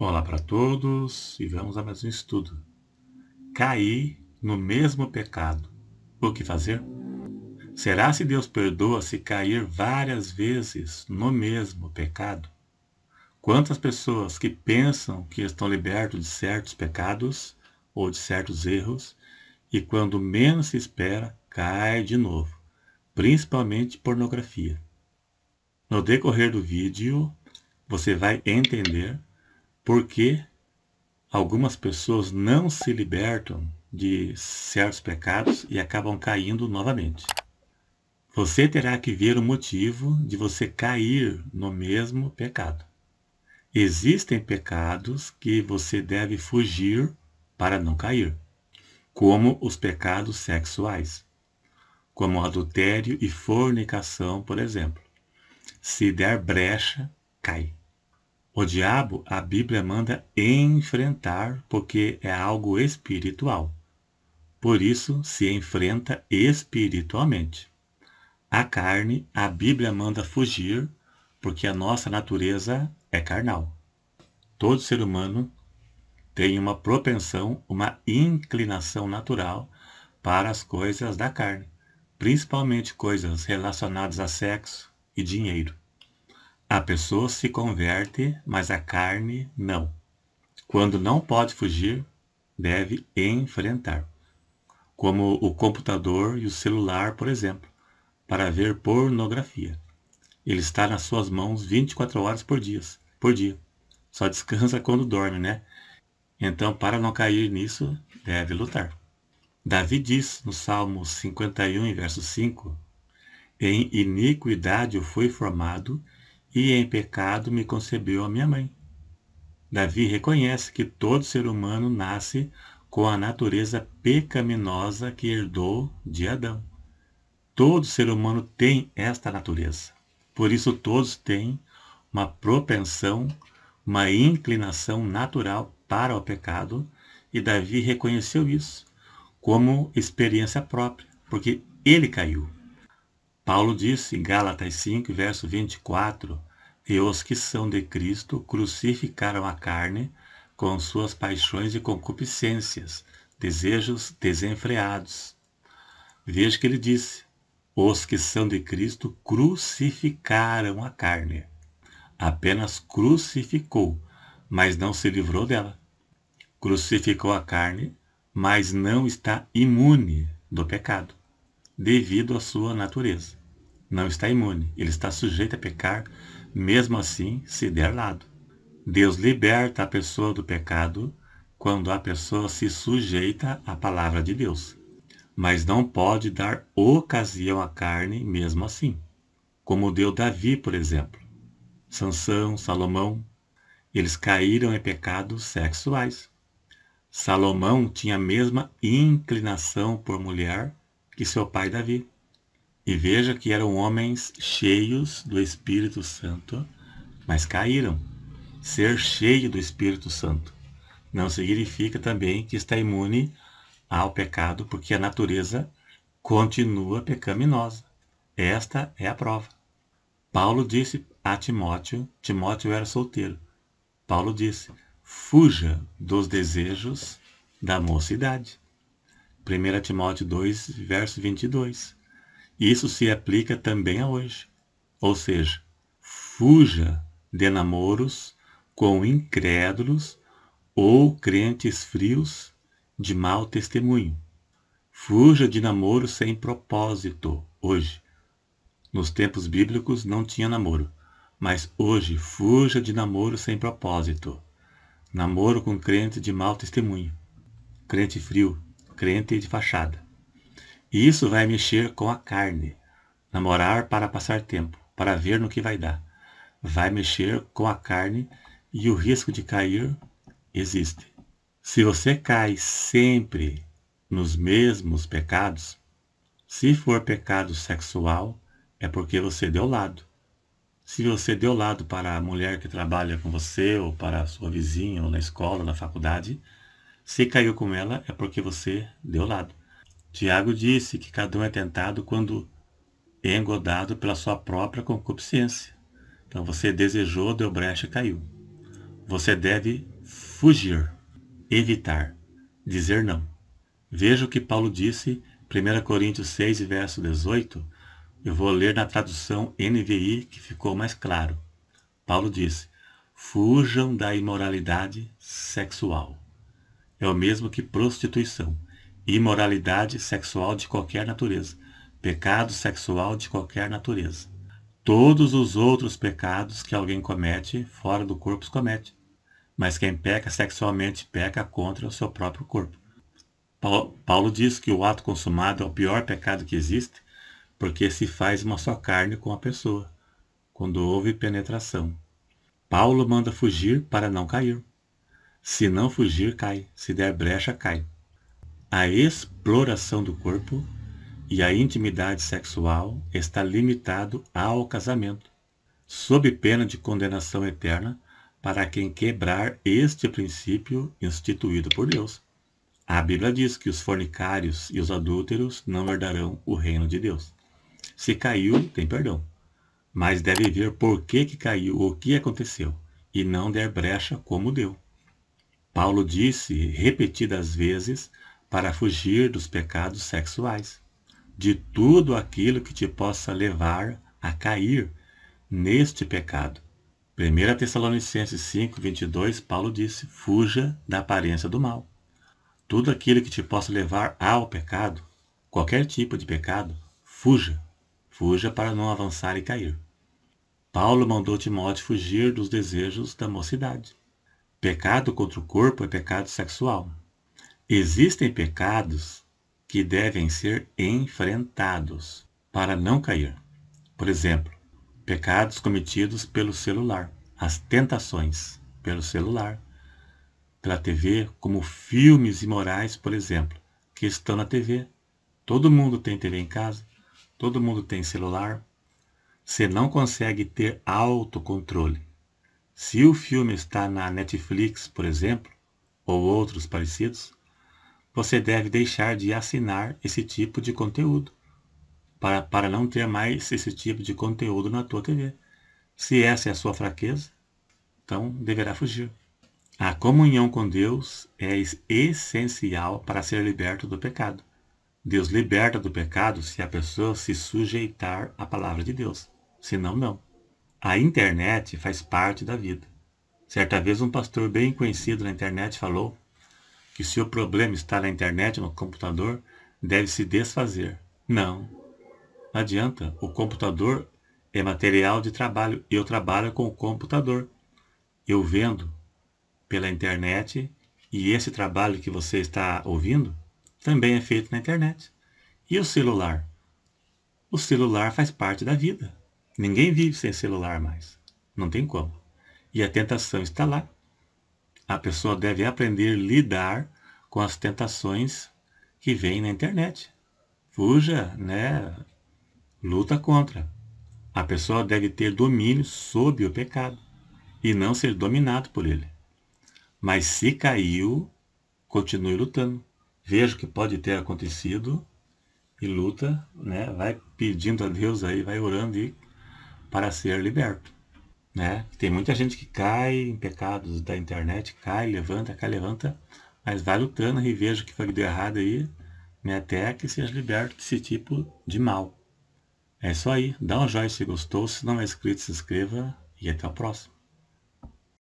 Olá para todos e vamos a mais um estudo. Cair no mesmo pecado. O que fazer? Será se Deus perdoa se cair várias vezes no mesmo pecado? Quantas pessoas que pensam que estão libertos de certos pecados ou de certos erros e quando menos se espera cai de novo, principalmente pornografia. No decorrer do vídeo, você vai entender porque algumas pessoas não se libertam de certos pecados e acabam caindo novamente. Você terá que ver o motivo de você cair no mesmo pecado. Existem pecados que você deve fugir para não cair, como os pecados sexuais, como adultério e fornicação, por exemplo. Se der brecha, cai. O diabo, a Bíblia manda enfrentar, porque é algo espiritual. Por isso, se enfrenta espiritualmente. A carne, a Bíblia manda fugir, porque a nossa natureza é carnal. Todo ser humano tem uma propensão, uma inclinação natural para as coisas da carne, principalmente coisas relacionadas a sexo e dinheiro. A pessoa se converte, mas a carne não. Quando não pode fugir, deve enfrentar. Como o computador e o celular, por exemplo, para ver pornografia. Ele está nas suas mãos 24 horas por dia. Por dia. Só descansa quando dorme, né? Então, para não cair nisso, deve lutar. Davi diz no Salmo 51, verso 5: Em iniquidade eu fui formado e em pecado me concebeu a minha mãe. Davi reconhece que todo ser humano nasce com a natureza pecaminosa que herdou de Adão. Todo ser humano tem esta natureza. Por isso, todos têm uma propensão, uma inclinação natural para o pecado, e Davi reconheceu isso como experiência própria, porque ele caiu. Paulo disse em Gálatas 5, verso 24: E os que são de Cristo crucificaram a carne com suas paixões e concupiscências, desejos desenfreados. Veja que ele disse: Os que são de Cristo crucificaram a carne. Apenas crucificou, mas não se livrou dela. Crucificou a carne, mas não está imune do pecado, devido à sua natureza não está imune, ele está sujeito a pecar, mesmo assim, se der lado. Deus liberta a pessoa do pecado quando a pessoa se sujeita à palavra de Deus, mas não pode dar ocasião à carne mesmo assim, como deu Davi, por exemplo. Sansão, Salomão, eles caíram em pecados sexuais. Salomão tinha a mesma inclinação por mulher que seu pai Davi. E veja que eram homens cheios do Espírito Santo, mas caíram. Ser cheio do Espírito Santo não significa também que está imune ao pecado, porque a natureza continua pecaminosa. Esta é a prova. Paulo disse a Timóteo, Timóteo era solteiro. Paulo disse: "Fuja dos desejos da mocidade." 1 Timóteo 2, verso 22. Isso se aplica também a hoje. Ou seja, fuja de namoros com incrédulos ou crentes frios de mau testemunho. Fuja de namoro sem propósito hoje. Nos tempos bíblicos não tinha namoro, mas hoje fuja de namoro sem propósito. Namoro com crente de mau testemunho, crente frio, crente de fachada. E isso vai mexer com a carne. Namorar para passar tempo, para ver no que vai dar. Vai mexer com a carne e o risco de cair existe. Se você cai sempre nos mesmos pecados, se for pecado sexual, é porque você deu lado. Se você deu lado para a mulher que trabalha com você, ou para a sua vizinha, ou na escola, ou na faculdade, se caiu com ela, é porque você deu lado. Tiago disse que cada um é tentado quando é engodado pela sua própria concupiscência. Então você desejou, deu brecha e caiu. Você deve fugir, evitar, dizer não. Veja o que Paulo disse, 1 Coríntios 6, verso 18. Eu vou ler na tradução NVI que ficou mais claro. Paulo disse: Fujam da imoralidade sexual. É o mesmo que prostituição imoralidade sexual de qualquer natureza, pecado sexual de qualquer natureza. Todos os outros pecados que alguém comete fora do corpo comete, mas quem peca sexualmente peca contra o seu próprio corpo. Paulo diz que o ato consumado é o pior pecado que existe, porque se faz uma só carne com a pessoa, quando houve penetração. Paulo manda fugir para não cair. Se não fugir, cai. Se der brecha, cai. A exploração do corpo e a intimidade sexual está limitado ao casamento, sob pena de condenação eterna para quem quebrar este princípio instituído por Deus. A Bíblia diz que os fornicários e os adúlteros não herdarão o reino de Deus. Se caiu, tem perdão. Mas deve ver por que, que caiu, o que aconteceu, e não der brecha como deu. Paulo disse repetidas vezes para fugir dos pecados sexuais, de tudo aquilo que te possa levar a cair neste pecado. 1 Tessalonicenses 5, 22, Paulo disse: Fuja da aparência do mal. Tudo aquilo que te possa levar ao pecado, qualquer tipo de pecado, fuja. Fuja para não avançar e cair. Paulo mandou Timóteo fugir dos desejos da mocidade. Pecado contra o corpo é pecado sexual. Existem pecados que devem ser enfrentados para não cair. Por exemplo, pecados cometidos pelo celular, as tentações pelo celular, pela TV, como filmes imorais, por exemplo, que estão na TV. Todo mundo tem TV em casa, todo mundo tem celular. Você não consegue ter autocontrole. Se o filme está na Netflix, por exemplo, ou outros parecidos, você deve deixar de assinar esse tipo de conteúdo, para, para não ter mais esse tipo de conteúdo na tua TV. Se essa é a sua fraqueza, então deverá fugir. A comunhão com Deus é essencial para ser liberto do pecado. Deus liberta do pecado se a pessoa se sujeitar à palavra de Deus. Senão, não. A internet faz parte da vida. Certa vez um pastor bem conhecido na internet falou que se o problema está na internet, no computador, deve se desfazer. Não. Não adianta. O computador é material de trabalho. Eu trabalho com o computador. Eu vendo pela internet e esse trabalho que você está ouvindo também é feito na internet. E o celular? O celular faz parte da vida. Ninguém vive sem celular mais. Não tem como. E a tentação está lá a pessoa deve aprender a lidar com as tentações que vêm na internet. Fuja, né? Luta contra. A pessoa deve ter domínio sobre o pecado e não ser dominado por ele. Mas se caiu, continue lutando. Veja o que pode ter acontecido e luta, né? Vai pedindo a Deus aí, vai orando aí para ser liberto. Né? Tem muita gente que cai em pecados da internet, cai, levanta, cai, levanta, mas vai lutando, veja o que foi de errado aí, né? até que seja liberto desse tipo de mal. É isso aí, dá um joinha se gostou, se não é inscrito, se inscreva e até o próximo.